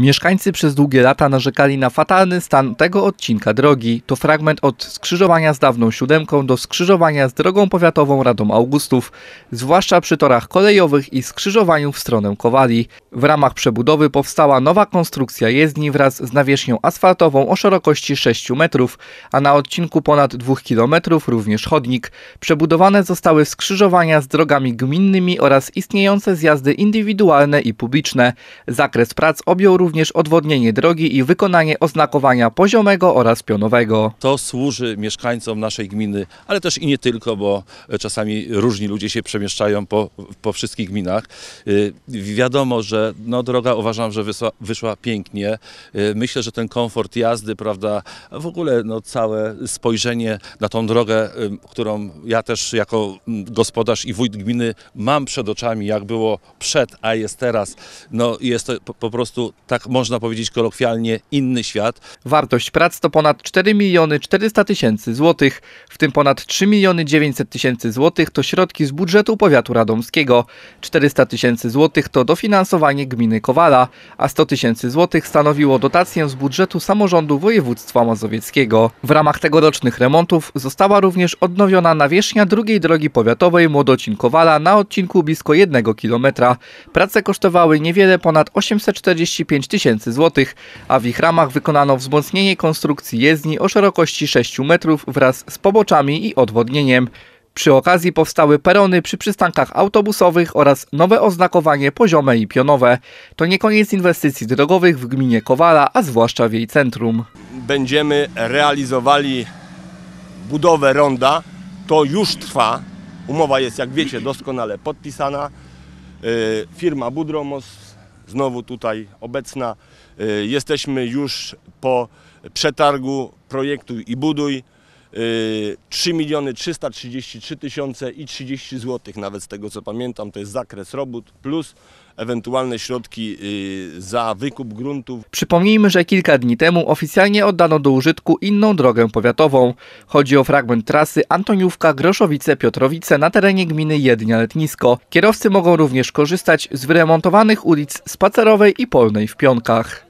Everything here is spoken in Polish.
Mieszkańcy przez długie lata narzekali na fatalny stan tego odcinka drogi. To fragment od skrzyżowania z dawną siódemką do skrzyżowania z drogą powiatową Radą Augustów, zwłaszcza przy torach kolejowych i skrzyżowaniu w stronę Kowali. W ramach przebudowy powstała nowa konstrukcja jezdni wraz z nawierzchnią asfaltową o szerokości 6 metrów, a na odcinku ponad 2 km również chodnik. Przebudowane zostały skrzyżowania z drogami gminnymi oraz istniejące zjazdy indywidualne i publiczne. Zakres prac objął również również odwodnienie drogi i wykonanie oznakowania poziomego oraz pionowego. To służy mieszkańcom naszej gminy, ale też i nie tylko, bo e, czasami różni ludzie się przemieszczają po, po wszystkich gminach. E, wiadomo, że no, droga uważam, że wyszła, wyszła pięknie. E, myślę, że ten komfort jazdy, prawda, w ogóle no, całe spojrzenie na tą drogę, którą ja też jako gospodarz i wójt gminy mam przed oczami, jak było przed, a jest teraz, no jest to po prostu tak można powiedzieć kolokwialnie, inny świat. Wartość prac to ponad 4 miliony 400 tysięcy złotych, w tym ponad 3 miliony 900 tysięcy złotych to środki z budżetu powiatu radomskiego, 400 tysięcy złotych to dofinansowanie gminy Kowala, a 100 tysięcy złotych stanowiło dotację z budżetu samorządu województwa mazowieckiego. W ramach tegorocznych remontów została również odnowiona nawierzchnia drugiej drogi powiatowej Młodocin Kowala na odcinku blisko 1 kilometra. Prace kosztowały niewiele ponad 845 25 tysięcy złotych, a w ich ramach wykonano wzmocnienie konstrukcji jezdni o szerokości 6 metrów wraz z poboczami i odwodnieniem. Przy okazji powstały perony przy przystankach autobusowych oraz nowe oznakowanie poziome i pionowe. To nie koniec inwestycji drogowych w gminie Kowala, a zwłaszcza w jej centrum. Będziemy realizowali budowę ronda. To już trwa. Umowa jest, jak wiecie, doskonale podpisana. Y, firma Budromos znowu tutaj obecna. Y, jesteśmy już po przetargu projektu i buduj. 3 y, miliony 333 tysiące i 30 zł nawet z tego co pamiętam to jest zakres robót plus ewentualne środki y, za wykup gruntów. Przypomnijmy, że kilka dni temu oficjalnie oddano do użytku inną drogę powiatową. Chodzi o fragment trasy Antoniówka-Groszowice-Piotrowice na terenie gminy Jednia Letnisko. Kierowcy mogą również korzystać z wyremontowanych ulic Spacerowej i Polnej w Pionkach.